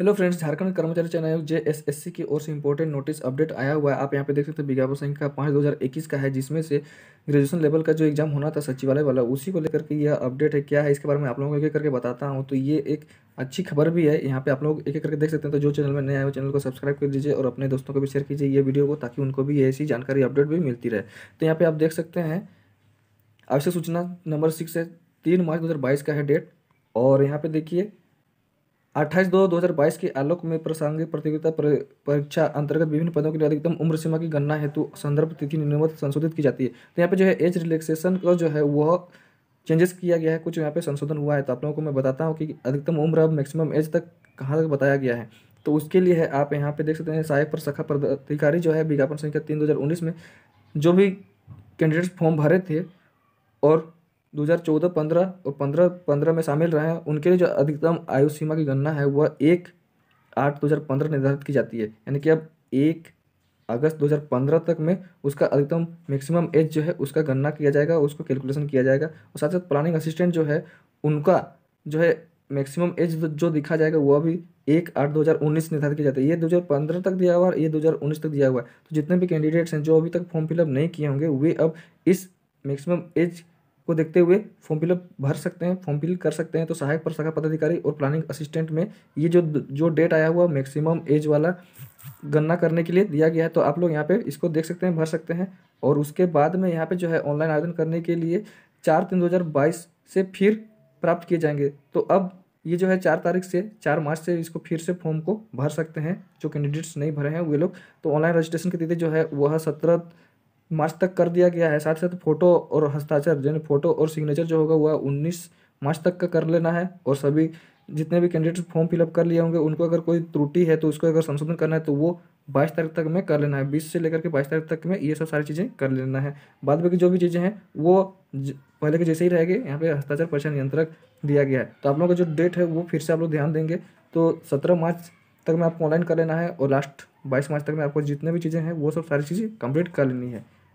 hello friends Jharkhand कर्मचारी चयन आयोग जे एस एस सी की ओर से इंपॉर्टेंट नोटिस अपडेट आया हुआ है आप यहाँ पे देख सकते हैं विज्ञापन संख्या पाँच दो हज़ार इक्कीस का है जिसमें से ग्रेजुएशन लेवल का जो एग्जाम होना था सचिवालय वाला उसी को लेकर के यह अपडेट है क्या है इसके बारे में आप लोगों को एक करके बताता हूँ तो ये एक अच्छी खबर भी है यहाँ पे आप लोग एक एक करके देख सकते हैं तो जो चैनल में नया है वो चैनल को सब्सक्राइब कर दीजिए और अपने दोस्तों को भी शेयर कीजिए ये वीडियो को ताकि उनको भी ऐसी जानकारी अपडेट भी मिलती रहे तो यहाँ पर आप देख सकते हैं आवश्यक सूचना नंबर सिक्स है तीन मार्च दो का है डेट और यहाँ पर देखिए अट्ठाईस दो दो हज़ार बाईस के आलोक में प्रासंगिक प्रतियोगिता परीक्षा अंतर्गत विभिन्न पदों के लिए अधिकतम उम्र सीमा की गणना हेतु संदर्भ तिथि निर्मित संशोधित की जाती है तो यहाँ पे जो है एज रिलैक्सेशन का जो है वह चेंजेस किया गया है कुछ यहाँ पे संशोधन हुआ है तो आप लोगों को मैं बताता हूँ कि अधिकतम उम्र अब मैक्सिमम एज तक कहाँ तक बताया गया है तो उसके लिए है आप यहाँ पे देख सकते हैं सहायक पर शाखा पदाधिकारी जो है विज्ञापन संख्या तीन दो में जो भी कैंडिडेट्स फॉर्म भरे थे और 2014 15 और 15 15 में शामिल रहे हैं उनके लिए जो अधिकतम आयु सीमा की गणना है वह एक आठ पंद्रह निर्धारित की जाती है यानी कि अब एक अगस्त 2015 तक में उसका अधिकतम मैक्सिमम एज जो है उसका गणना किया जाएगा उसको कैलकुलेशन किया जाएगा और साथ साथ प्लानिंग असिस्टेंट जो है उनका जो है मैक्सिमम एज जो दिखा जाएगा वह भी एक आठ दो हज़ार उन्नीस निर्धारित किया जाता है ये दो हज़ार पंद्रह तक दिया हुआ है ये दो हज़ार उन्नीस तक दिया हुआ है तो जितने भी कैंडिडेट्स हैं जो अभी तक फॉर्म फिलअप नहीं किए होंगे वे अब इस मैक्सिमम एज को देखते हुए फॉर्म फिलअप भर सकते हैं फॉर्म फिल कर सकते हैं तो सहायक पर शाखा पदाधिकारी और प्लानिंग असिस्टेंट में ये जो जो डेट आया हुआ मैक्सिमम एज वाला गन्ना करने के लिए दिया गया है तो आप लोग यहाँ पे इसको देख सकते हैं भर सकते हैं और उसके बाद में यहाँ पे जो है ऑनलाइन आवेदन करने के लिए चार तीन दो हज़ार बाईस से फिर प्राप्त किए जाएंगे तो अब ये जो है चार तारीख से चार मार्च से इसको फिर से फॉर्म को भर सकते हैं जो कैंडिडेट्स नहीं भरे हैं वे लोग तो ऑनलाइन रजिस्ट्रेशन की तिथि जो है वह सत्रह मार्च तक कर दिया गया है साथ साथ फोटो और हस्ताक्षर यानी फोटो और सिग्नेचर जो होगा वह उन्नीस मार्च तक का कर लेना है और सभी जितने भी कैंडिडेट्स फॉर्म फिलअप कर लिए होंगे उनको अगर कोई त्रुटि है तो उसको अगर संशोधन करना है तो वो बाईस तारीख तक में कर लेना है बीस से लेकर के बाईस तारीख तक में ये सब सारी चीज़ें कर लेना है बाद बाकी जो भी चीज़ें हैं वो पहले के जैसे ही रहेगी यहाँ पे हस्ताक्षर परीक्षा नियंत्रक दिया गया है तो आप लोगों का जो डेट है वो फिर से आप लोग ध्यान देंगे तो सत्रह मार्च तक में आपको ऑनलाइन कर लेना है और लास्ट बाईस मार्च तक में आपको जितने भी चीज़ें हैं वो सब सारी चीज़ें कंप्लीट कर लेनी है